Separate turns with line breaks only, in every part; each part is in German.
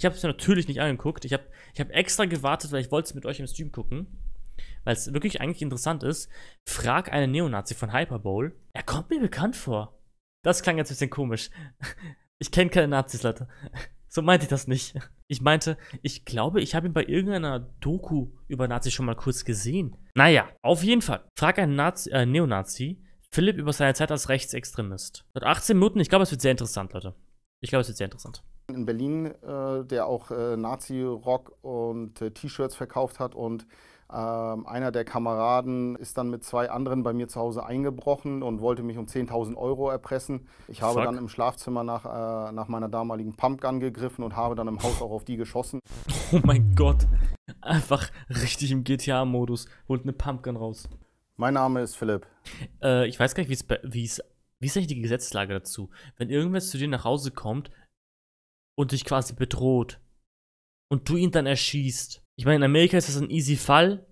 Ich habe es mir natürlich nicht angeguckt. Ich habe ich hab extra gewartet, weil ich wollte es mit euch im Stream gucken. Weil es wirklich eigentlich interessant ist. Frag einen Neonazi von Hyperbowl. Er kommt mir bekannt vor. Das klang jetzt ein bisschen komisch. Ich kenne keine Nazis, Leute. So meinte ich das nicht. Ich meinte, ich glaube, ich habe ihn bei irgendeiner Doku über Nazis schon mal kurz gesehen. Naja, auf jeden Fall. Frag einen Nazi, äh, Neonazi, Philipp über seine Zeit als Rechtsextremist. Dort 18 Minuten, ich glaube, es wird sehr interessant, Leute. Ich glaube, es wird sehr interessant
in Berlin, äh, der auch äh, Nazi-Rock und äh, T-Shirts verkauft hat. Und ähm, einer der Kameraden ist dann mit zwei anderen bei mir zu Hause eingebrochen und wollte mich um 10.000 Euro erpressen. Ich habe Fuck. dann im Schlafzimmer nach, äh, nach meiner damaligen Pumpgun gegriffen und habe dann im Haus
auch auf die geschossen. Oh mein Gott, einfach richtig im GTA-Modus. Holt eine Pumpgun raus. Mein Name ist Philipp. Äh, ich weiß gar nicht, wie es wie ist eigentlich die Gesetzeslage dazu? Wenn irgendwer zu dir nach Hause kommt, und dich quasi bedroht und du ihn dann erschießt. Ich meine, in Amerika ist das ein easy Fall,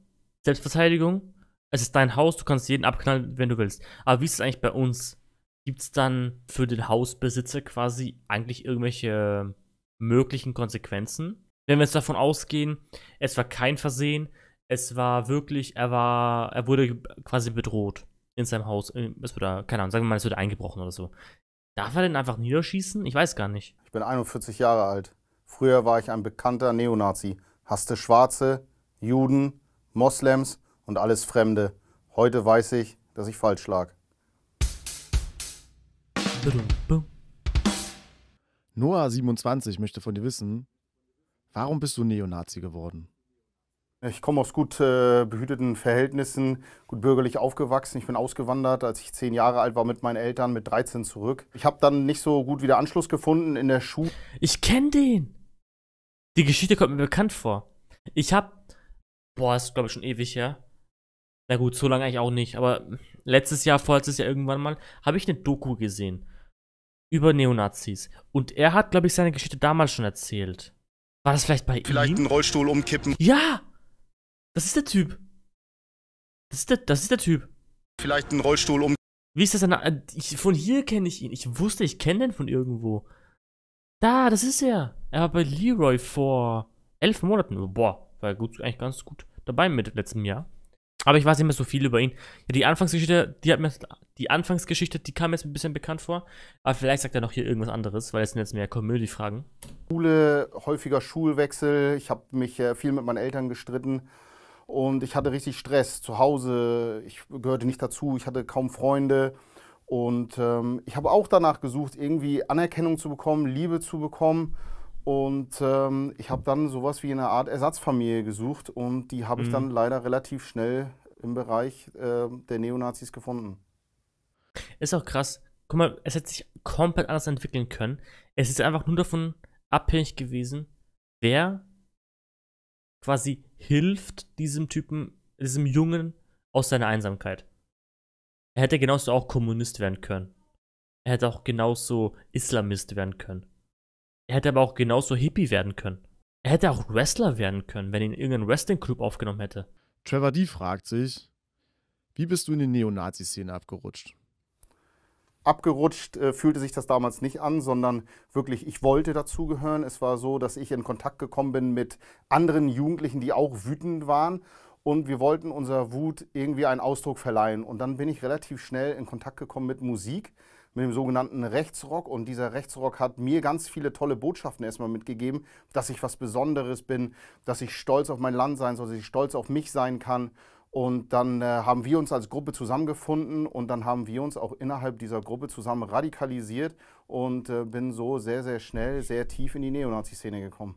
Selbstverteidigung. Es ist dein Haus, du kannst jeden abknallen, wenn du willst. Aber wie ist es eigentlich bei uns? Gibt es dann für den Hausbesitzer quasi eigentlich irgendwelche möglichen Konsequenzen? Wenn wir jetzt davon ausgehen, es war kein Versehen, es war wirklich, er war, er wurde quasi bedroht in seinem Haus. Äh, es wurde, keine Ahnung, sagen wir mal, es wurde eingebrochen oder so. Darf er denn einfach niederschießen? Ich weiß gar nicht.
Ich bin 41 Jahre alt. Früher war ich ein bekannter Neonazi, hasste Schwarze, Juden, Moslems
und alles Fremde. Heute weiß ich, dass ich falsch lag. Noah27 möchte von dir wissen, warum bist du Neonazi geworden? Ich komme aus gut äh, behüteten
Verhältnissen, gut bürgerlich aufgewachsen. Ich bin ausgewandert, als ich zehn Jahre alt war mit meinen Eltern, mit 13 zurück. Ich habe dann nicht so gut wieder Anschluss gefunden in der Schule. Ich kenne den.
Die Geschichte kommt mir bekannt vor. Ich habe, boah, ist glaube ich schon ewig her. Na gut, so lange eigentlich auch nicht. Aber letztes Jahr, vorletztes Jahr irgendwann mal, habe ich eine Doku gesehen über Neonazis. Und er hat, glaube ich, seine Geschichte damals schon erzählt. War das vielleicht bei vielleicht ihm? Vielleicht einen Rollstuhl umkippen. Ja, das ist der Typ. Das ist der, das ist der Typ. Vielleicht ein Rollstuhl um. Wie ist das denn? Äh, ich, von hier kenne ich ihn. Ich wusste, ich kenne den von irgendwo. Da, das ist er. Er war bei Leroy vor elf Monaten. Boah, war gut, eigentlich ganz gut dabei mit letztem Jahr. Aber ich weiß nicht mehr so viel über ihn. Ja, die Anfangsgeschichte, die hat mir die Anfangsgeschichte, die kam jetzt ein bisschen bekannt vor. Aber vielleicht sagt er noch hier irgendwas anderes, weil es sind jetzt mehr Community-Fragen.
Schule, häufiger Schulwechsel. Ich habe mich äh, viel mit meinen Eltern gestritten. Und ich hatte richtig Stress zu Hause. Ich gehörte nicht dazu. Ich hatte kaum Freunde. Und ähm, ich habe auch danach gesucht, irgendwie Anerkennung zu bekommen, Liebe zu bekommen. Und ähm, ich habe dann sowas wie eine Art Ersatzfamilie gesucht. Und die habe mhm. ich dann leider relativ schnell im Bereich äh, der Neonazis gefunden.
Ist auch krass. Guck mal, es hätte sich komplett anders entwickeln können. Es ist einfach nur davon abhängig gewesen, wer quasi hilft diesem Typen, diesem Jungen aus seiner Einsamkeit. Er hätte genauso auch Kommunist werden können. Er hätte auch genauso Islamist werden können. Er hätte aber auch genauso Hippie werden können. Er hätte auch Wrestler werden können, wenn ihn irgendein Wrestling-Club aufgenommen hätte. Trevor D. fragt
sich, wie bist du in die Neonazi-Szene abgerutscht?
abgerutscht äh, fühlte sich das damals nicht an, sondern wirklich, ich wollte dazugehören. Es war so, dass ich in Kontakt gekommen bin mit anderen Jugendlichen, die auch wütend waren. Und wir wollten unserer Wut irgendwie einen Ausdruck verleihen. Und dann bin ich relativ schnell in Kontakt gekommen mit Musik, mit dem sogenannten Rechtsrock. Und dieser Rechtsrock hat mir ganz viele tolle Botschaften erstmal mitgegeben, dass ich was Besonderes bin, dass ich stolz auf mein Land sein soll, dass ich stolz auf mich sein kann. Und dann äh, haben wir uns als Gruppe zusammengefunden und dann haben wir uns auch innerhalb dieser Gruppe zusammen radikalisiert und äh, bin so sehr, sehr schnell, sehr tief in die Neonazi-Szene gekommen.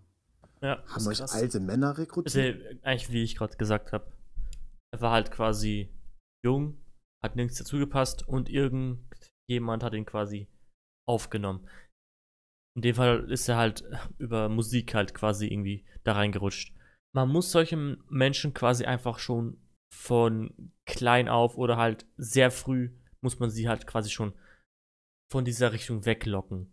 Ja, haben euch alte Männer rekrutiert? Also, eigentlich, wie ich gerade gesagt habe. Er war halt quasi jung, hat nirgends dazugepasst und irgendjemand hat ihn quasi aufgenommen. In dem Fall ist er halt über Musik halt quasi irgendwie da reingerutscht. Man muss solchen Menschen quasi einfach schon von klein auf oder halt sehr früh muss man sie halt quasi schon von dieser Richtung weglocken.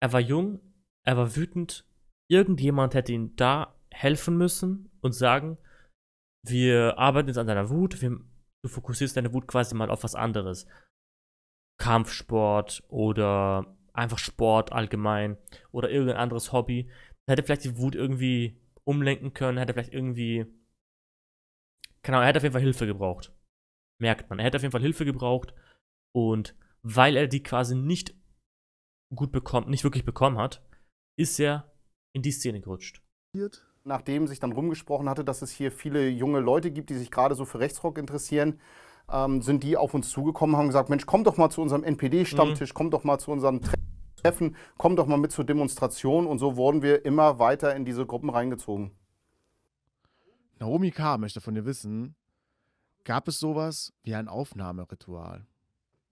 Er war jung, er war wütend, irgendjemand hätte ihm da helfen müssen und sagen, wir arbeiten jetzt an deiner Wut, wir, du fokussierst deine Wut quasi mal auf was anderes. Kampfsport oder einfach Sport allgemein oder irgendein anderes Hobby. hätte vielleicht die Wut irgendwie umlenken können, hätte vielleicht irgendwie keine genau, er hat auf jeden Fall Hilfe gebraucht. Merkt man. Er hat auf jeden Fall Hilfe gebraucht. Und weil er die quasi nicht gut bekommt, nicht wirklich bekommen hat, ist er in die Szene gerutscht.
Nachdem sich dann rumgesprochen hatte, dass es hier viele junge Leute gibt, die sich gerade so für Rechtsrock interessieren, ähm, sind die auf uns zugekommen, haben gesagt, Mensch, komm doch mal zu unserem NPD-Stammtisch, mhm. komm doch mal zu unserem Treffen, komm doch mal mit zur Demonstration. Und so wurden wir immer weiter
in diese Gruppen reingezogen. Naomi K. möchte von dir wissen, gab es sowas wie ein Aufnahmeritual?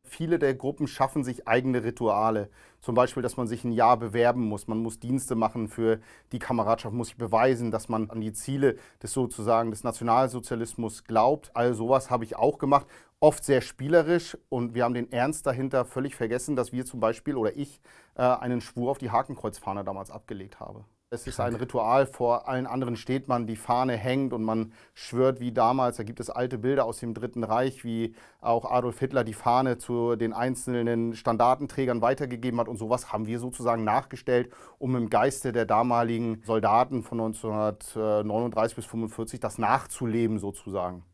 Viele der Gruppen schaffen sich
eigene Rituale. Zum Beispiel, dass man sich ein Jahr bewerben muss. Man muss Dienste machen für die Kameradschaft, muss sich beweisen, dass man an die Ziele des sozusagen des Nationalsozialismus glaubt. All sowas habe ich auch gemacht. Oft sehr spielerisch und wir haben den Ernst dahinter völlig vergessen, dass wir zum Beispiel oder ich äh, einen Schwur auf die Hakenkreuzfahne damals abgelegt habe. Es ist ein Ritual, vor allen anderen steht man, die Fahne hängt und man schwört wie damals, da gibt es alte Bilder aus dem Dritten Reich, wie auch Adolf Hitler die Fahne zu den einzelnen Standartenträgern weitergegeben hat und sowas haben wir sozusagen nachgestellt, um im Geiste der damaligen Soldaten von 1939 bis 1945 das nachzuleben sozusagen.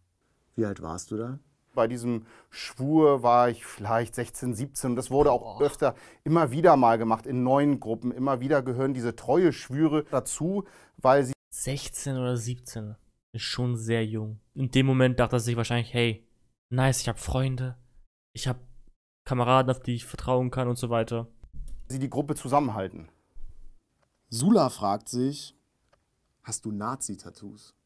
Wie alt warst du da? bei diesem Schwur war ich vielleicht 16, 17 das wurde auch öfter immer wieder mal gemacht in neuen Gruppen. Immer wieder gehören diese treue Schwüre
dazu, weil sie 16 oder 17 ist schon sehr jung. In dem Moment dachte er sich wahrscheinlich, hey, nice, ich habe Freunde, ich habe Kameraden, auf die ich vertrauen kann und so weiter.
Sie die Gruppe zusammenhalten.
Sula fragt sich, hast du Nazi-Tattoos?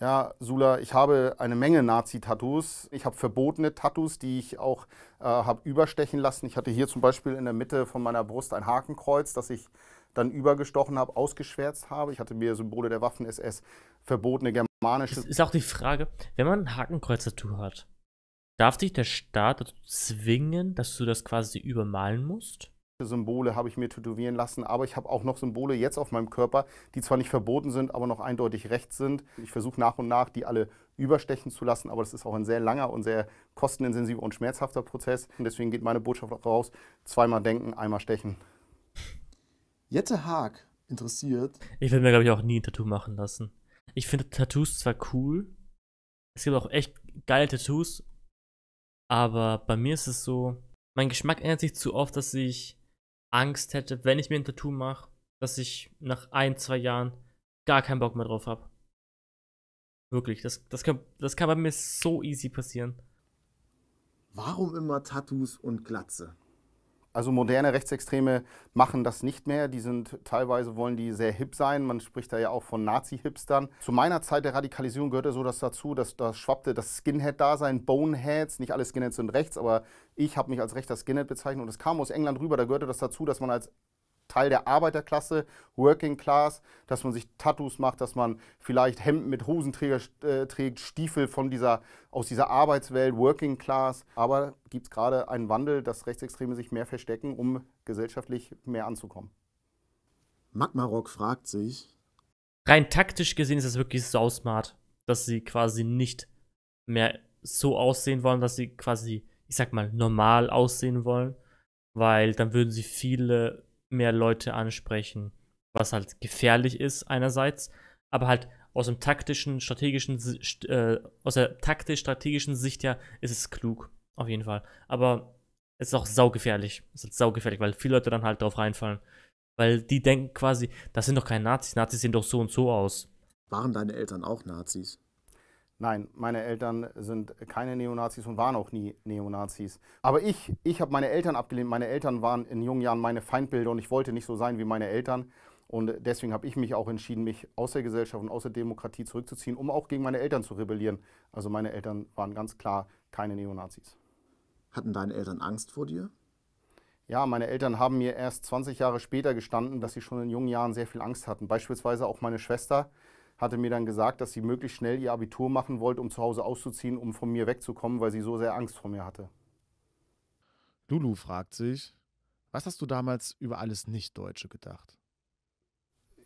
ja, Sula, ich habe eine Menge Nazi-Tattoos. Ich habe verbotene Tattoos, die ich auch äh, habe überstechen lassen. Ich hatte hier zum Beispiel in der Mitte von meiner Brust ein Hakenkreuz, das ich dann übergestochen habe, ausgeschwärzt habe. Ich hatte mir Symbole der Waffen-SS, verbotene germanische... Es ist auch die
Frage, wenn man ein Hakenkreuz-Tattoo hat, darf dich der Staat dazu zwingen, dass du das quasi übermalen musst?
Symbole habe ich mir tätowieren lassen, aber ich habe auch noch Symbole jetzt auf meinem Körper, die zwar nicht verboten sind, aber noch eindeutig recht sind. Ich versuche nach und nach, die alle überstechen zu lassen, aber das ist auch ein sehr langer und sehr kostenintensiver und schmerzhafter Prozess. Und deswegen geht meine Botschaft auch raus, zweimal denken, einmal stechen. Jette Haag interessiert.
Ich will mir, glaube ich, auch nie ein Tattoo machen lassen. Ich finde Tattoos zwar cool, es gibt auch echt geile Tattoos, aber bei mir ist es so, mein Geschmack ändert sich zu oft, dass ich Angst hätte, wenn ich mir ein Tattoo mache, dass ich nach ein, zwei Jahren gar keinen Bock mehr drauf habe. Wirklich, das, das, kann, das kann bei mir so easy passieren.
Warum immer Tattoos und Glatze?
Also moderne Rechtsextreme machen das nicht mehr. Die sind teilweise wollen die sehr hip sein. Man spricht da ja auch von Nazi-Hipstern. Zu meiner Zeit der Radikalisierung gehörte so das dazu, dass da schwappte das Skinhead-Dasein, Boneheads. Nicht alle Skinheads sind rechts, aber ich habe mich als rechter Skinhead bezeichnet und es kam aus England rüber. Da gehörte das dazu, dass man als Teil der Arbeiterklasse, Working Class, dass man sich Tattoos macht, dass man vielleicht Hemden mit Hosenträger äh, trägt, Stiefel von dieser, aus dieser Arbeitswelt, Working Class. Aber gibt es gerade einen Wandel, dass Rechtsextreme sich mehr verstecken, um gesellschaftlich mehr anzukommen.
Magmarok fragt sich.
Rein taktisch gesehen ist es wirklich so smart, dass sie quasi nicht mehr so aussehen wollen, dass sie quasi, ich sag mal, normal aussehen wollen, weil dann würden sie viele mehr Leute ansprechen, was halt gefährlich ist einerseits, aber halt aus dem taktischen, strategischen, äh, aus der taktisch-strategischen Sicht her ist es klug, auf jeden Fall. Aber es ist auch saugefährlich. Es ist halt saugefährlich, weil viele Leute dann halt drauf reinfallen. Weil die denken quasi, das sind doch keine Nazis, Nazis sehen doch so und so aus.
Waren deine Eltern auch Nazis? Nein, meine
Eltern sind keine Neonazis und waren auch nie Neonazis. Aber ich, ich habe meine Eltern abgelehnt. Meine Eltern waren in jungen Jahren meine Feindbilder und ich wollte nicht so sein wie meine Eltern. Und deswegen habe ich mich auch entschieden, mich aus der Gesellschaft und aus der Demokratie zurückzuziehen, um auch gegen meine Eltern zu rebellieren. Also meine Eltern waren ganz klar keine Neonazis. Hatten deine Eltern Angst vor dir? Ja, meine Eltern haben mir erst 20 Jahre später gestanden, dass sie schon in jungen Jahren sehr viel Angst hatten. Beispielsweise auch meine Schwester hatte mir dann gesagt, dass sie möglichst schnell ihr Abitur machen wollte, um zu Hause auszuziehen, um von mir wegzukommen, weil sie so sehr Angst vor mir hatte. Lulu fragt
sich, was hast du damals über alles Nicht-Deutsche gedacht?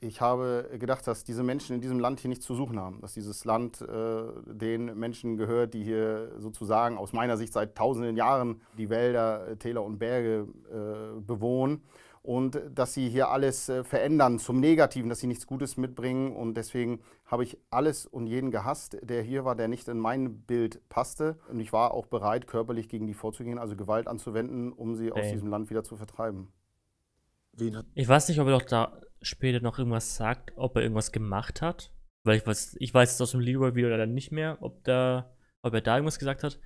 Ich habe gedacht, dass diese Menschen in diesem Land hier nichts zu suchen haben, dass dieses Land äh, den Menschen gehört, die hier sozusagen aus meiner Sicht seit tausenden Jahren die Wälder, äh, Täler und Berge äh, bewohnen und dass sie hier alles äh, verändern zum Negativen, dass sie nichts Gutes mitbringen. Und deswegen habe ich alles und jeden gehasst, der hier war, der nicht in mein Bild passte. Und ich war auch bereit, körperlich gegen die vorzugehen, also Gewalt anzuwenden, um sie aus diesem Land wieder zu vertreiben.
Ich weiß nicht, ob er doch da später noch irgendwas sagt, ob er irgendwas gemacht hat. Weil ich weiß, ich weiß jetzt aus dem Leroy-Video leider nicht mehr, ob, da, ob er da irgendwas gesagt hat.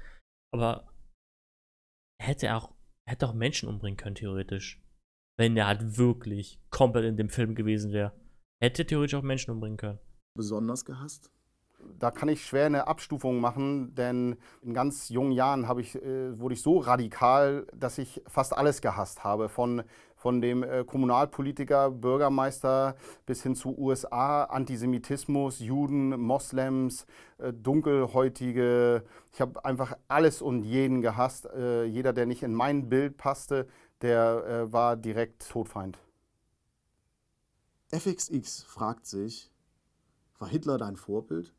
Aber hätte er auch, hätte auch Menschen umbringen können, theoretisch wenn der halt wirklich komplett in dem Film gewesen wäre. Hätte theoretisch auch Menschen umbringen können. Besonders gehasst?
Da kann ich schwer eine Abstufung machen, denn in ganz jungen Jahren ich, äh, wurde ich so radikal, dass ich fast alles gehasst habe. Von, von dem äh, Kommunalpolitiker, Bürgermeister bis hin zu USA, Antisemitismus, Juden, Moslems, äh, Dunkelhäutige. Ich habe einfach alles und jeden gehasst. Äh, jeder, der nicht in mein Bild passte, der äh, war direkt Todfeind. FXX
fragt sich, war Hitler dein Vorbild?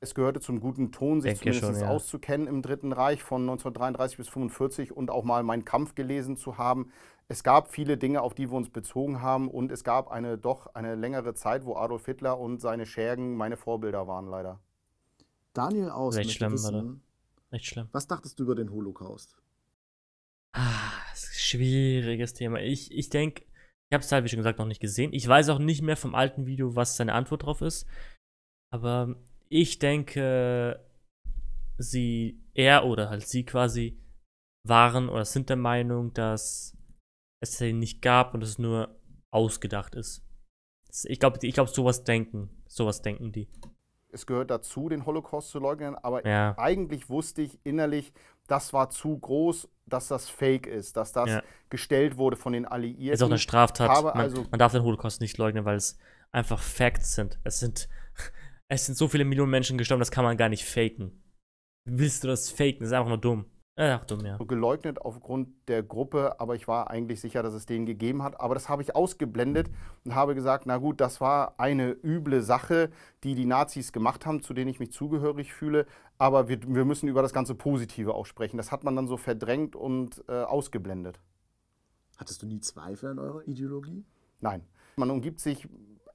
Es gehörte zum guten Ton, sich Denke zumindest schon, ja.
auszukennen im Dritten Reich von 1933 bis 1945 und auch mal meinen Kampf gelesen zu haben. Es gab viele Dinge, auf die wir uns bezogen haben und es gab eine doch eine längere Zeit, wo Adolf Hitler und seine Schergen meine Vorbilder waren, leider.
Daniel Aus, Recht schlimm, wissen, Recht schlimm. was dachtest du über den Holocaust?
Ah Schwieriges Thema. Ich, ich denke, ich habe es halt, wie schon gesagt, noch nicht gesehen. Ich weiß auch nicht mehr vom alten Video, was seine Antwort drauf ist. Aber ich denke, sie, er oder halt sie quasi waren oder sind der Meinung, dass es den nicht gab und es nur ausgedacht ist. Ich glaube, ich glaub, sowas denken, sowas denken die.
Es gehört dazu, den Holocaust zu leugnen, aber ja. eigentlich wusste ich innerlich, das war zu groß, dass das Fake ist, dass das ja. gestellt wurde von den Alliierten. Ist auch eine Straftat. Habe, man, also
man darf den Holocaust nicht leugnen, weil es einfach Facts sind. Es sind, es sind so viele Millionen Menschen gestorben, das kann man gar nicht faken. Willst du das faken? Das ist einfach nur dumm. Ach dumm, ja.
geleugnet aufgrund der Gruppe, aber ich war eigentlich sicher, dass es den gegeben hat. Aber das habe ich ausgeblendet und habe gesagt, na gut, das war eine üble Sache, die die Nazis gemacht haben, zu denen ich mich zugehörig fühle. Aber wir, wir müssen über das ganze Positive auch sprechen. Das hat man dann so verdrängt und äh, ausgeblendet. Hattest du nie Zweifel an eurer Ideologie? Nein. Man umgibt sich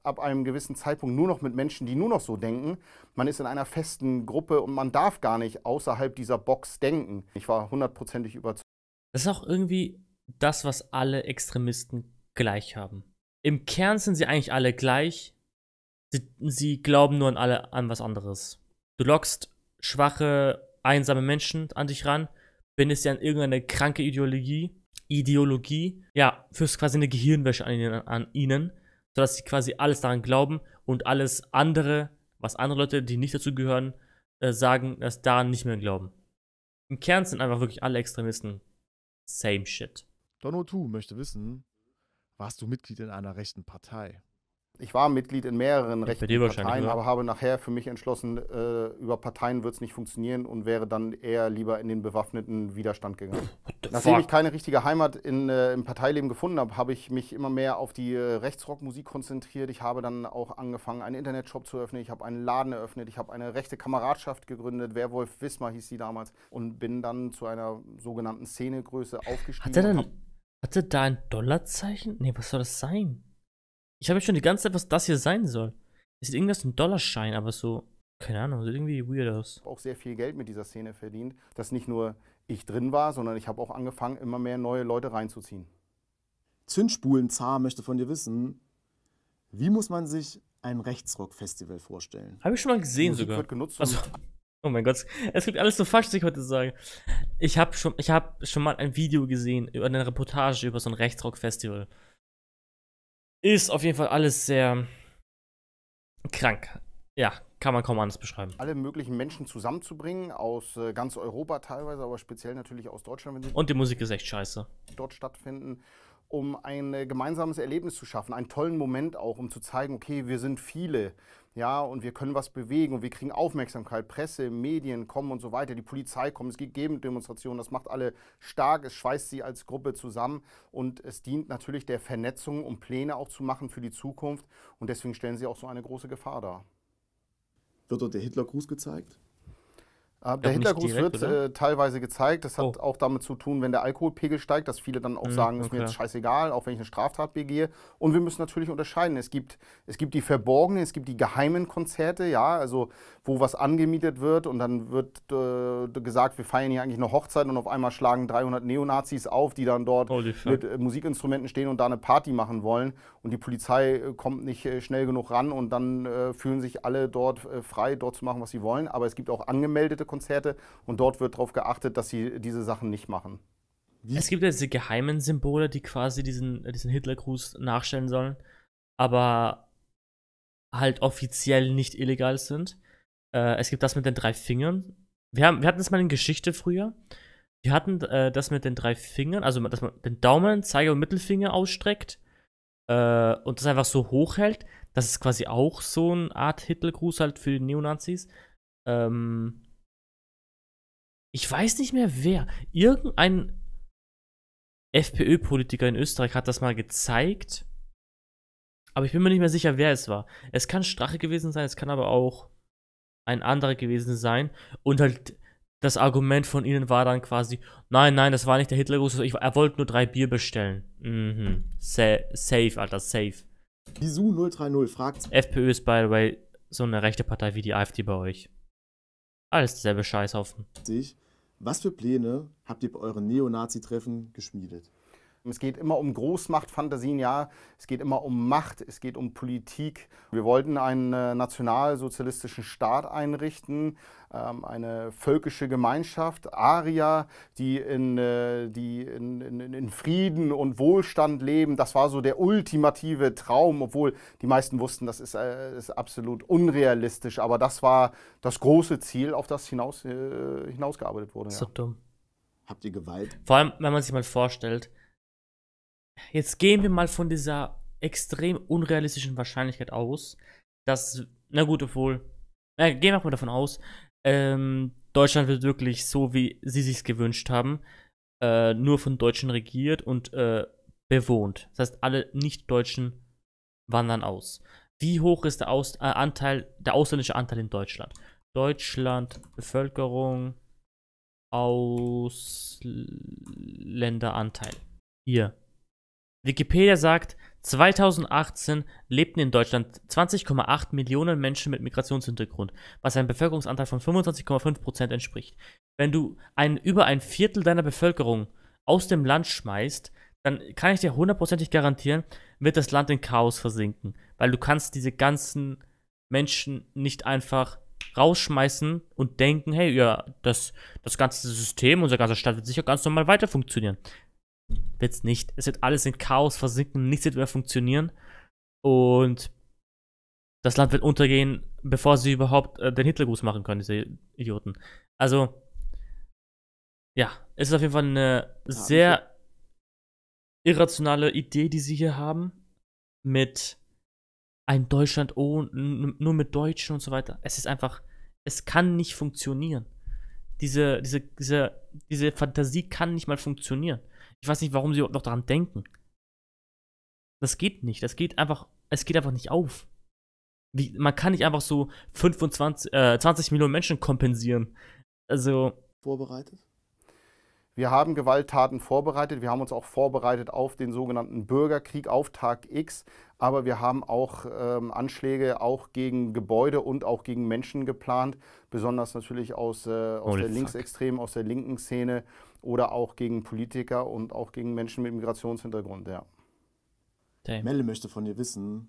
ab einem gewissen Zeitpunkt nur noch mit Menschen, die nur noch so denken. Man ist in einer festen Gruppe und man darf gar nicht außerhalb dieser Box denken. Ich war hundertprozentig überzeugt.
Das ist auch irgendwie das, was alle Extremisten gleich haben. Im Kern sind sie eigentlich alle gleich. Sie, sie glauben nur an alle an was anderes. Du lockst schwache, einsame Menschen an dich ran, bindest sie an irgendeine kranke Ideologie, Ideologie, ja, führst quasi eine Gehirnwäsche an ihnen, an ihnen sodass sie quasi alles daran glauben und alles andere, was andere Leute, die nicht dazu gehören, äh, sagen, dass daran nicht mehr glauben. Im Kern sind einfach wirklich alle Extremisten same shit.
Dono Tu möchte wissen, warst du Mitglied in einer rechten Partei? ich war
Mitglied in mehreren ich rechten Parteien, aber habe nachher für mich entschlossen, äh, über Parteien wird es nicht funktionieren und wäre dann eher lieber in den bewaffneten Widerstand gegangen. Nachdem fuck? ich keine richtige Heimat in, äh, im Parteileben gefunden habe, habe ich mich immer mehr auf die äh, Rechtsrockmusik konzentriert. Ich habe dann auch angefangen, einen Internetshop zu öffnen. Ich habe einen Laden eröffnet. Ich habe eine rechte Kameradschaft gegründet. Werwolf Wismar hieß die damals. Und bin dann zu einer sogenannten Szenegröße aufgestiegen. Hat
hatte da ein Dollarzeichen? Nee, was soll das sein? Ich habe schon die ganze Zeit, was das hier sein soll. Es ist irgendwas ein Dollarschein, aber so, keine Ahnung, sieht irgendwie weird aus.
Auch sehr viel Geld mit dieser Szene verdient, dass nicht nur ich drin war, sondern ich habe auch angefangen, immer mehr neue Leute
reinzuziehen. Zündspulenzar möchte von dir wissen, wie muss man sich ein Rechtsrock-Festival vorstellen? Habe ich schon mal gesehen Musik sogar. Wird genutzt, also,
oh mein Gott, es gibt alles so falsch, was ich heute sage. Ich habe schon, ich hab schon mal ein Video gesehen, eine Reportage über so ein Rechtsrock-Festival. Ist auf jeden Fall alles sehr krank. Ja, kann man kaum anders beschreiben.
Alle möglichen Menschen zusammenzubringen, aus äh, ganz Europa teilweise, aber speziell natürlich aus Deutschland. Wenn sie Und die
Musik ist echt scheiße.
Dort stattfinden um ein äh, gemeinsames Erlebnis zu schaffen, einen tollen Moment auch, um zu zeigen, okay, wir sind viele, ja, und wir können was bewegen und wir kriegen Aufmerksamkeit, Presse, Medien kommen und so weiter, die Polizei kommt, es gibt Demonstrationen, das macht alle stark, es schweißt sie als Gruppe zusammen und es dient natürlich der Vernetzung, um Pläne auch zu machen für die Zukunft und deswegen stellen sie auch so eine große Gefahr dar.
Wird dort der Hitlergruß gezeigt?
Glaub, äh, der Hintergrund direkt, wird äh, teilweise gezeigt. Das hat oh. auch damit zu tun, wenn der Alkoholpegel steigt, dass viele dann auch mhm, sagen, ist okay. mir jetzt scheißegal, auch wenn ich eine Straftat begehe. Und wir müssen natürlich unterscheiden. Es gibt, es gibt die verborgenen, es gibt die geheimen Konzerte, ja, also wo was angemietet wird und dann wird äh, gesagt, wir feiern hier eigentlich eine Hochzeit und auf einmal schlagen 300 Neonazis auf, die dann dort mit äh, Musikinstrumenten stehen und da eine Party machen wollen und die Polizei äh, kommt nicht äh, schnell genug ran und dann äh, fühlen sich alle dort äh, frei, dort zu machen, was sie wollen. Aber es gibt auch angemeldete Konzerte und dort wird darauf geachtet, dass sie diese Sachen nicht machen.
Es gibt ja diese geheimen Symbole, die quasi diesen, äh, diesen Hitlergruß nachstellen sollen, aber halt offiziell nicht illegal sind. Äh, es gibt das mit den drei Fingern. Wir, haben, wir hatten das mal in Geschichte früher. Wir hatten das mit den drei Fingern, also dass man den Daumen, Zeiger und Mittelfinger ausstreckt äh, und das einfach so hochhält. Das ist quasi auch so eine Art Hitlergruß halt für die Neonazis. Ähm, ich weiß nicht mehr wer. Irgendein FPÖ-Politiker in Österreich hat das mal gezeigt. Aber ich bin mir nicht mehr sicher, wer es war. Es kann Strache gewesen sein, es kann aber auch ein anderer gewesen sein. Und halt das Argument von ihnen war dann quasi, nein, nein, das war nicht der Hitlergruß, er wollte nur drei Bier bestellen. Mhm. Sa safe, Alter, safe.
Wieso 030 fragt.
FPÖ ist, by the way, so eine rechte Partei wie die AfD bei euch. Alles derselbe Scheißhaufen.
Was für Pläne habt ihr bei euren Neonazi-Treffen geschmiedet?
Es geht immer um Großmachtfantasien, ja. Es geht immer um Macht, es geht um Politik. Wir wollten einen äh, nationalsozialistischen Staat einrichten, ähm, eine völkische Gemeinschaft, Arier, die, in, äh, die in, in, in Frieden und Wohlstand leben. Das war so der ultimative Traum, obwohl die meisten wussten, das ist, äh, ist absolut unrealistisch. Aber das war das große Ziel, auf das hinaus,
hinausgearbeitet wurde. Ja. So dumm. Habt ihr Gewalt? Vor allem, wenn man sich mal vorstellt, jetzt gehen wir mal von dieser extrem unrealistischen Wahrscheinlichkeit aus, dass, na gut, obwohl, na, gehen wir mal davon aus, ähm, Deutschland wird wirklich so, wie sie sich's gewünscht haben, äh, nur von Deutschen regiert und äh, bewohnt. Das heißt, alle Nicht-Deutschen wandern aus. Wie hoch ist der, aus äh, Anteil, der ausländische Anteil in Deutschland? Deutschland, Bevölkerung, Ausländeranteil. Hier. Wikipedia sagt, 2018 lebten in Deutschland 20,8 Millionen Menschen mit Migrationshintergrund, was einem Bevölkerungsanteil von 25,5 Prozent entspricht. Wenn du ein, über ein Viertel deiner Bevölkerung aus dem Land schmeißt, dann kann ich dir hundertprozentig garantieren, wird das Land in Chaos versinken, weil du kannst diese ganzen Menschen nicht einfach rausschmeißen und denken, hey, ja, das, das ganze System, unser ganzer Staat wird sicher ganz normal weiter funktionieren wird's nicht. Es wird alles in Chaos versinken, nichts wird mehr funktionieren. Und das Land wird untergehen, bevor sie überhaupt äh, den Hitlergruß machen können, diese Idioten. Also, ja, es ist auf jeden Fall eine sehr irrationale Idee, die sie hier haben. Mit ein Deutschland ohne, nur mit Deutschen und so weiter. Es ist einfach, es kann nicht funktionieren. Diese, diese, diese, diese Fantasie kann nicht mal funktionieren. Ich weiß nicht, warum sie noch daran denken. Das geht nicht. Das geht einfach, es geht einfach nicht auf. Wie, man kann nicht einfach so 25, äh, 20 Millionen Menschen kompensieren. Also. Vorbereitet?
Wir haben Gewalttaten vorbereitet. Wir haben uns auch vorbereitet auf den sogenannten Bürgerkrieg auf Tag X. Aber wir haben auch ähm, Anschläge auch gegen Gebäude und auch gegen Menschen geplant. Besonders natürlich aus, äh, aus der linksextremen, aus der linken Szene oder auch gegen Politiker und auch gegen Menschen mit
Migrationshintergrund. Ja. Okay. Melle möchte von dir wissen,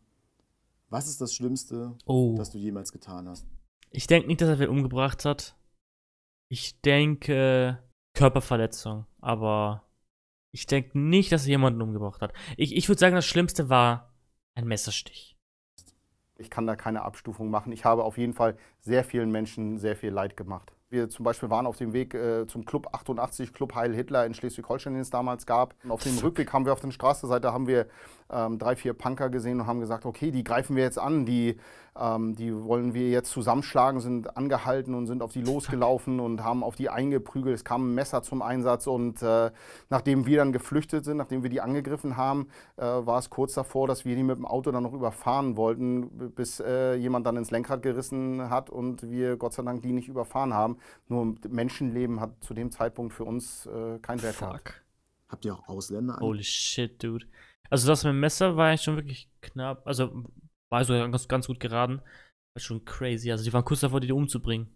was ist das Schlimmste, oh. das du jemals getan hast?
Ich denke nicht, dass er wen umgebracht hat. Ich denke, Körperverletzung, aber ich denke nicht, dass er jemanden umgebracht hat. Ich, ich würde sagen, das Schlimmste war ein Messerstich.
Ich kann da keine Abstufung machen. Ich habe auf jeden Fall sehr vielen Menschen sehr viel Leid gemacht. Wir zum Beispiel waren auf dem Weg äh, zum Club 88, Club Heil Hitler in Schleswig-Holstein, den es damals gab. Und auf dem Rückweg haben wir auf der Straßenseite haben wir ähm, drei, vier Punker gesehen und haben gesagt, okay, die greifen wir jetzt an, die, ähm, die wollen wir jetzt zusammenschlagen, sind angehalten und sind auf die losgelaufen und haben auf die eingeprügelt. Es kam ein Messer zum Einsatz und äh, nachdem wir dann geflüchtet sind, nachdem wir die angegriffen haben, äh, war es kurz davor, dass wir die mit dem Auto dann noch überfahren wollten, bis äh, jemand dann ins Lenkrad gerissen hat und wir Gott sei Dank die nicht überfahren haben. Nur Menschenleben hat zu dem Zeitpunkt für uns äh, keinen Wert Fuck. gehabt.
Habt ihr auch Ausländer?
An? Holy shit, dude. Also das mit dem Messer war ja schon wirklich knapp. Also war so also ganz, ganz gut geraten. War schon crazy. Also die waren kurz davor, die umzubringen.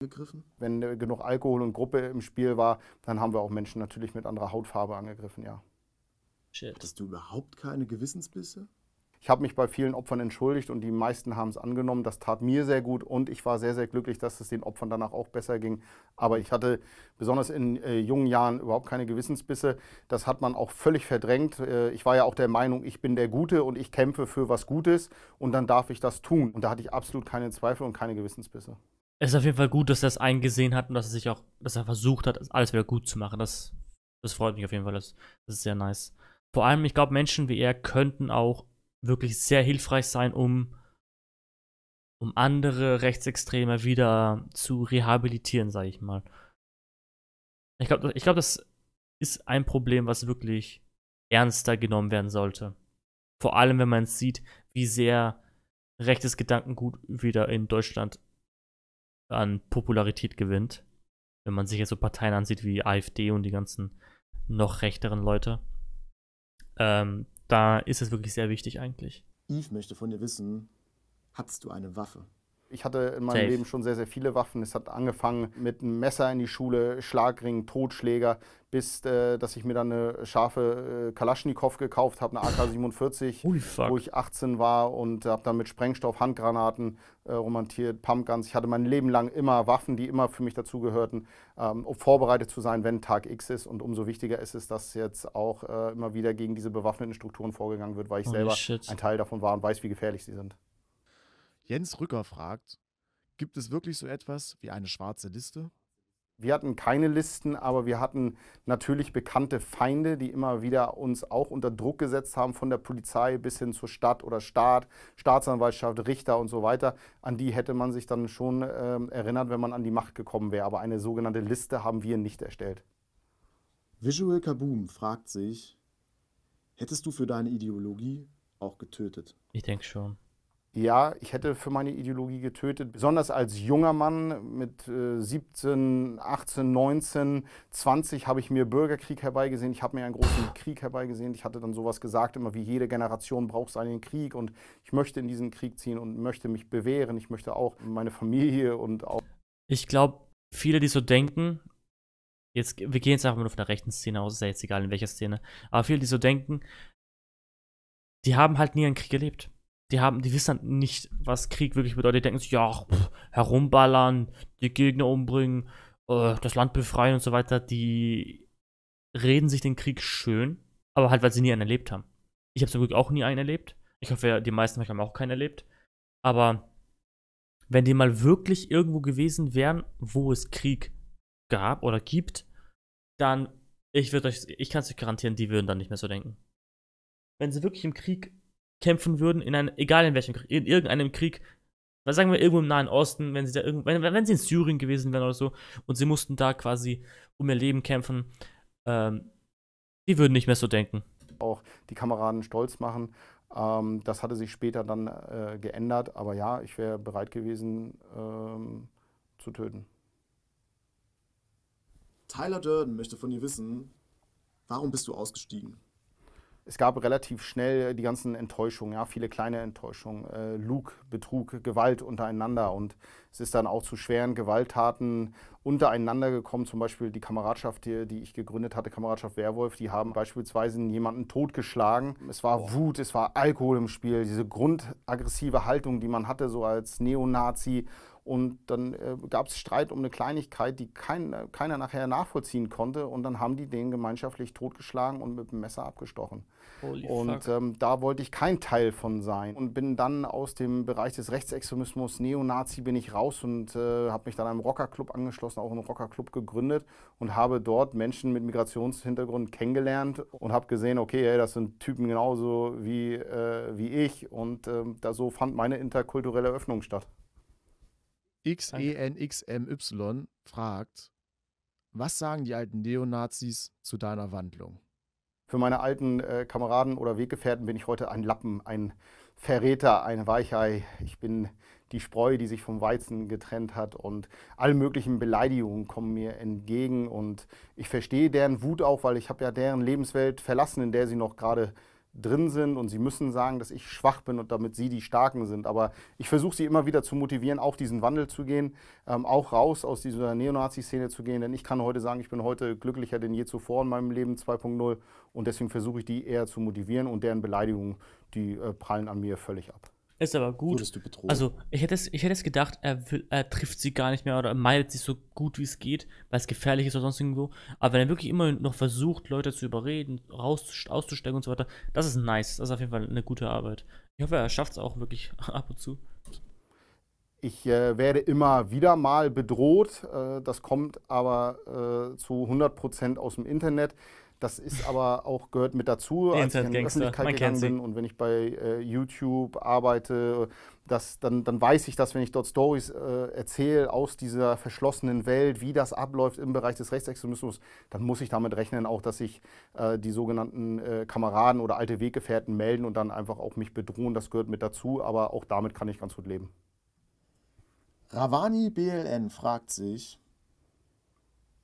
Gegriffen. Wenn äh, genug Alkohol und Gruppe im Spiel war, dann haben wir auch Menschen natürlich mit anderer Hautfarbe angegriffen, ja. Shit. Hattest du überhaupt keine Gewissensbisse? Ich habe mich bei vielen Opfern entschuldigt und die meisten haben es angenommen. Das tat mir sehr gut und ich war sehr, sehr glücklich, dass es den Opfern danach auch besser ging. Aber ich hatte besonders in äh, jungen Jahren überhaupt keine Gewissensbisse. Das hat man auch völlig verdrängt. Äh, ich war ja auch der Meinung, ich bin der Gute und ich kämpfe für was Gutes und dann darf ich das tun. Und da hatte ich absolut keine Zweifel und keine Gewissensbisse.
Es ist auf jeden Fall gut, dass er es eingesehen hat und dass er sich auch, dass er versucht hat, alles wieder gut zu machen. Das, das freut mich auf jeden Fall. Das, das ist sehr nice. Vor allem, ich glaube, Menschen wie er könnten auch wirklich sehr hilfreich sein, um, um andere Rechtsextreme wieder zu rehabilitieren, sage ich mal. Ich glaube, ich glaub, das ist ein Problem, was wirklich ernster genommen werden sollte. Vor allem, wenn man sieht, wie sehr rechtes Gedankengut wieder in Deutschland an Popularität gewinnt. Wenn man sich jetzt so Parteien ansieht wie AfD und die ganzen noch rechteren Leute. Ähm, da ist es wirklich sehr wichtig eigentlich.
Eve möchte von dir wissen, hast du eine Waffe?
Ich hatte in meinem Safe. Leben schon sehr, sehr viele Waffen. Es hat angefangen mit einem Messer in die Schule, Schlagring, Totschläger, bis äh, dass ich mir dann eine scharfe äh, Kalaschnikow gekauft habe, eine AK-47, wo ich 18 war und habe dann mit Sprengstoff, Handgranaten äh, romantiert, Pumpguns. Ich hatte mein Leben lang immer Waffen, die immer für mich dazugehörten, ähm, um vorbereitet zu sein, wenn Tag X ist. Und umso wichtiger ist es, dass jetzt auch äh, immer wieder gegen diese bewaffneten Strukturen vorgegangen wird, weil ich Holy selber shit. ein Teil davon war und weiß, wie gefährlich sie sind.
Jens Rücker fragt, gibt es wirklich so etwas wie eine schwarze Liste?
Wir hatten keine Listen, aber wir hatten natürlich bekannte Feinde, die immer wieder uns auch unter Druck gesetzt haben, von der Polizei bis hin zur Stadt oder Staat, Staatsanwaltschaft, Richter und so weiter. An die hätte man sich dann schon äh, erinnert, wenn man an die Macht gekommen wäre. Aber
eine sogenannte Liste haben wir nicht erstellt. Visual Kaboom fragt sich, hättest du für deine Ideologie auch getötet?
Ich denke schon
ja, ich hätte für meine Ideologie getötet. Besonders als junger Mann mit 17, 18, 19, 20 habe ich mir Bürgerkrieg herbeigesehen. Ich habe mir einen großen Krieg herbeigesehen. Ich hatte dann sowas gesagt, immer wie jede Generation braucht seinen Krieg und ich möchte in diesen Krieg ziehen und möchte mich bewähren. Ich möchte auch meine Familie und auch.
Ich glaube, viele, die so denken, jetzt, wir gehen jetzt einfach nur von der rechten Szene aus, ist ja jetzt egal in welcher Szene, aber viele, die so denken, die haben halt nie einen Krieg erlebt die haben, die wissen halt nicht, was Krieg wirklich bedeutet. Die denken sich, ja, pff, herumballern, die Gegner umbringen, äh, das Land befreien und so weiter. Die reden sich den Krieg schön, aber halt, weil sie nie einen erlebt haben. Ich habe zum Glück auch nie einen erlebt. Ich hoffe, die meisten haben auch keinen erlebt. Aber wenn die mal wirklich irgendwo gewesen wären, wo es Krieg gab oder gibt, dann, ich würde euch, ich kann es euch garantieren, die würden dann nicht mehr so denken. Wenn sie wirklich im Krieg kämpfen würden, in einem, egal in welchem Krieg, in irgendeinem Krieg, was sagen wir, irgendwo im Nahen Osten, wenn sie da irgend, wenn, wenn sie in Syrien gewesen wären oder so, und sie mussten da quasi um ihr Leben kämpfen, ähm, die würden nicht mehr so denken.
Auch die Kameraden stolz machen. Ähm, das hatte sich später dann äh, geändert, aber ja, ich wäre bereit gewesen ähm, zu töten.
Tyler Durden möchte von dir wissen,
warum bist du ausgestiegen? es gab relativ schnell die ganzen Enttäuschungen, ja, viele kleine Enttäuschungen, äh, Lug, Betrug, Gewalt untereinander. Und es ist dann auch zu schweren Gewalttaten untereinander gekommen. Zum Beispiel die Kameradschaft, die, die ich gegründet hatte, Kameradschaft Werwolf, die haben beispielsweise jemanden totgeschlagen. Es war Boah. Wut, es war Alkohol im Spiel, diese grundaggressive Haltung, die man hatte, so als Neonazi. Und dann äh, gab es Streit um eine Kleinigkeit, die kein, keiner nachher nachvollziehen konnte. Und dann haben die den gemeinschaftlich totgeschlagen und mit dem Messer abgestochen.
Holy und
ähm, da wollte ich kein Teil von sein. Und bin dann aus dem Bereich des Rechtsextremismus, Neonazi, bin ich raus und äh, habe mich dann einem Rockerclub angeschlossen, auch einen Rockerclub gegründet und habe dort Menschen mit Migrationshintergrund kennengelernt und habe gesehen, okay, ey, das sind Typen genauso wie, äh, wie ich. Und ähm, da so fand meine interkulturelle Öffnung statt.
XENXMY fragt, was sagen die alten Neonazis zu deiner Wandlung? Für meine
alten äh, Kameraden oder Weggefährten bin ich heute ein Lappen, ein Verräter, ein Weichei. Ich bin die Spreu, die sich vom Weizen getrennt hat und alle möglichen Beleidigungen kommen mir entgegen und ich verstehe deren Wut auch, weil ich habe ja deren Lebenswelt verlassen, in der sie noch gerade äh, drin sind und sie müssen sagen, dass ich schwach bin und damit sie die Starken sind. Aber ich versuche sie immer wieder zu motivieren, auch diesen Wandel zu gehen, ähm, auch raus aus dieser Neonazi-Szene zu gehen, denn ich kann heute sagen, ich bin heute glücklicher denn je zuvor in meinem Leben 2.0 und deswegen versuche ich die eher zu motivieren und deren Beleidigungen, die äh, prallen an mir völlig ab. Ist aber gut. Wurdest
du betrogen? Also, ich hätte es, ich hätte es gedacht, er, will, er trifft sie gar nicht mehr oder meidet sie so gut wie es geht, weil es gefährlich ist oder sonst irgendwo. Aber wenn er wirklich immer noch versucht, Leute zu überreden, raus, auszusteigen und so weiter, das ist nice. Das ist auf jeden Fall eine gute Arbeit. Ich hoffe, er schafft es auch wirklich ab und zu.
Ich äh, werde immer wieder mal bedroht. Äh, das kommt aber äh, zu 100% aus dem Internet. Das ist aber auch gehört mit dazu, als ich in die Öffentlichkeit Man gegangen bin und wenn ich bei äh, YouTube arbeite, das, dann, dann weiß ich, dass wenn ich dort Stories äh, erzähle aus dieser verschlossenen Welt, wie das abläuft im Bereich des Rechtsextremismus, dann muss ich damit rechnen, auch dass sich äh, die sogenannten äh, Kameraden oder alte Weggefährten melden und dann einfach auch mich bedrohen. Das gehört mit dazu, aber auch damit kann
ich ganz gut leben. Ravani BLN fragt sich,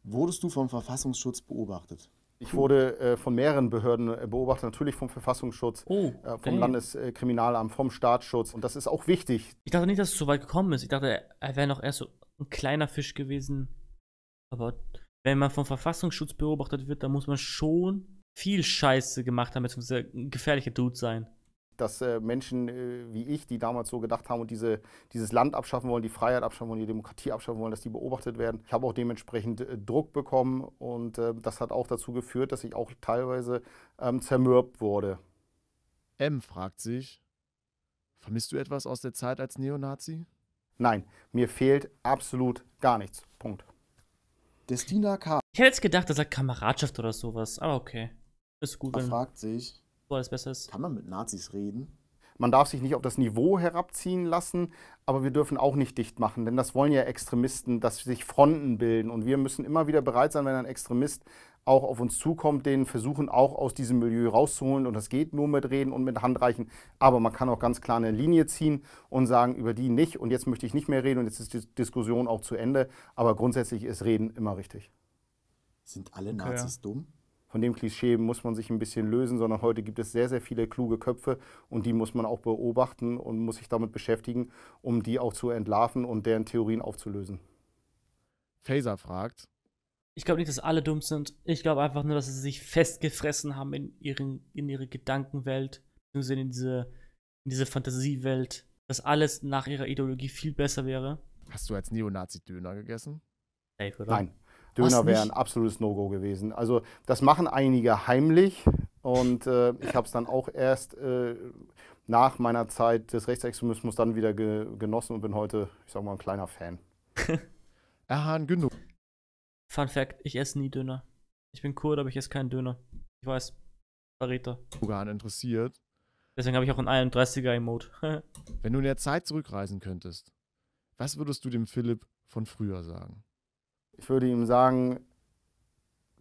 wurdest du vom Verfassungsschutz beobachtet? Ich
wurde äh, von mehreren Behörden äh, beobachtet, natürlich vom Verfassungsschutz, oh, äh, vom Landeskriminalamt, vom Staatsschutz. Und das ist auch
wichtig. Ich dachte nicht, dass es so weit gekommen ist. Ich dachte, er wäre noch erst so ein kleiner Fisch gewesen. Aber wenn man vom Verfassungsschutz beobachtet wird, dann muss man schon viel Scheiße gemacht haben, beziehungsweise ein gefährlicher Dude sein
dass äh, Menschen äh, wie ich, die damals so gedacht haben und diese, dieses Land abschaffen wollen, die Freiheit abschaffen wollen, die Demokratie abschaffen wollen, dass die beobachtet werden. Ich habe auch dementsprechend äh, Druck bekommen und äh, das hat auch dazu geführt, dass ich auch teilweise ähm, zermürbt wurde.
M fragt sich, vermisst du etwas aus der Zeit als Neonazi?
Nein, mir fehlt absolut gar nichts. Punkt. Destina K. Ich hätte jetzt gedacht, er sagt Kameradschaft oder sowas, aber okay. Ist gut. Er fragt sich, wo alles besser ist. Kann man mit Nazis reden? Man darf sich nicht auf das Niveau herabziehen
lassen, aber wir dürfen auch nicht dicht machen, denn das wollen ja Extremisten, dass sich Fronten bilden. Und wir müssen immer wieder bereit sein, wenn ein Extremist auch auf uns zukommt, den versuchen auch aus diesem Milieu rauszuholen. Und das geht nur mit Reden und mit Handreichen. Aber man kann auch ganz klar eine Linie ziehen und sagen, über die nicht. Und jetzt möchte ich nicht mehr reden und jetzt ist die Diskussion auch zu Ende. Aber grundsätzlich ist Reden immer richtig. Sind alle Nazis ja. dumm? von dem Klischee muss man sich ein bisschen lösen, sondern heute gibt es sehr, sehr viele kluge Köpfe und die muss man auch beobachten und muss sich damit beschäftigen, um die auch zu entlarven und deren Theorien aufzulösen.
Faser
fragt. Ich glaube nicht, dass alle dumm sind. Ich glaube einfach nur, dass sie sich festgefressen haben in, ihren, in ihre Gedankenwelt, beziehungsweise in diese, in diese Fantasiewelt, dass alles nach ihrer Ideologie viel besser wäre.
Hast du als Neonazi Döner gegessen? Safe, oder? Nein. Döner
wäre ein absolutes No-Go gewesen. Also das machen einige heimlich und äh, ich habe es dann auch erst äh, nach meiner Zeit des Rechtsextremismus dann wieder ge genossen und bin heute, ich sag mal, ein kleiner Fan.
Erhan Gündo. Fun Fact, ich esse nie Döner. Ich bin Kurd, aber ich esse keinen Döner. Ich weiß, Verräter. Sogar interessiert. Deswegen habe ich auch einen 31er-Emote. Wenn du in der Zeit
zurückreisen könntest, was würdest du dem Philipp von früher sagen? ich
würde ihm sagen,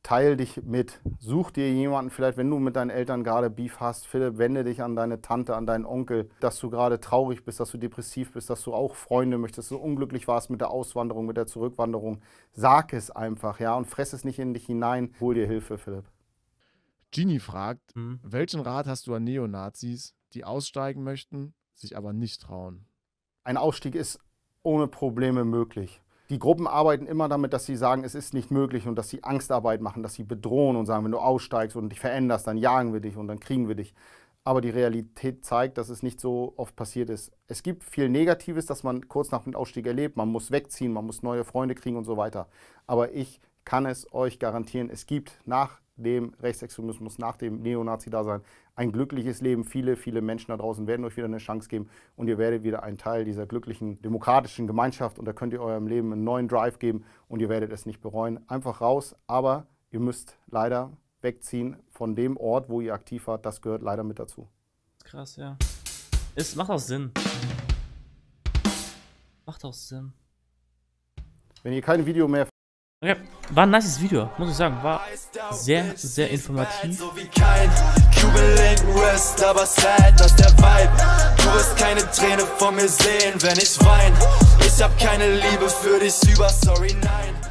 teil dich mit, such dir jemanden, vielleicht wenn du mit deinen Eltern gerade Beef hast, Philipp, wende dich an deine Tante, an deinen Onkel, dass du gerade traurig bist, dass du depressiv bist, dass du auch Freunde möchtest, dass du unglücklich warst mit der Auswanderung, mit der Zurückwanderung. Sag
es einfach, ja, und fress es nicht in dich hinein. Hol dir Hilfe, Philipp. Genie fragt, mhm. welchen Rat hast du an Neonazis, die aussteigen möchten, sich aber nicht trauen?
Ein Ausstieg ist ohne Probleme möglich.
Die Gruppen arbeiten immer damit, dass sie sagen,
es ist nicht möglich und dass sie Angstarbeit machen, dass sie bedrohen und sagen, wenn du aussteigst und dich veränderst, dann jagen wir dich und dann kriegen wir dich. Aber die Realität zeigt, dass es nicht so oft passiert ist. Es gibt viel Negatives, das man kurz nach dem Ausstieg erlebt. Man muss wegziehen, man muss neue Freunde kriegen und so weiter. Aber ich kann es euch garantieren, es gibt nach dem Rechtsextremismus, nach dem Neonazi-Dasein ein glückliches Leben. Viele, viele Menschen da draußen werden euch wieder eine Chance geben und ihr werdet wieder ein Teil dieser glücklichen, demokratischen Gemeinschaft und da könnt ihr eurem Leben einen neuen Drive geben und ihr werdet es nicht bereuen. Einfach raus, aber ihr müsst leider wegziehen von dem Ort, wo ihr aktiv wart. Das gehört leider mit dazu.
Krass, ja. Es macht auch Sinn. Macht auch Sinn.
Wenn ihr kein Video mehr
Okay, war ein nices Video, muss ich sagen. War sehr, sehr informativ im linken Wrist, aber sad, dass der Vibe. Du wirst keine Träne von mir sehen, wenn ich wein. Ich hab keine Liebe für dich über, sorry, nein.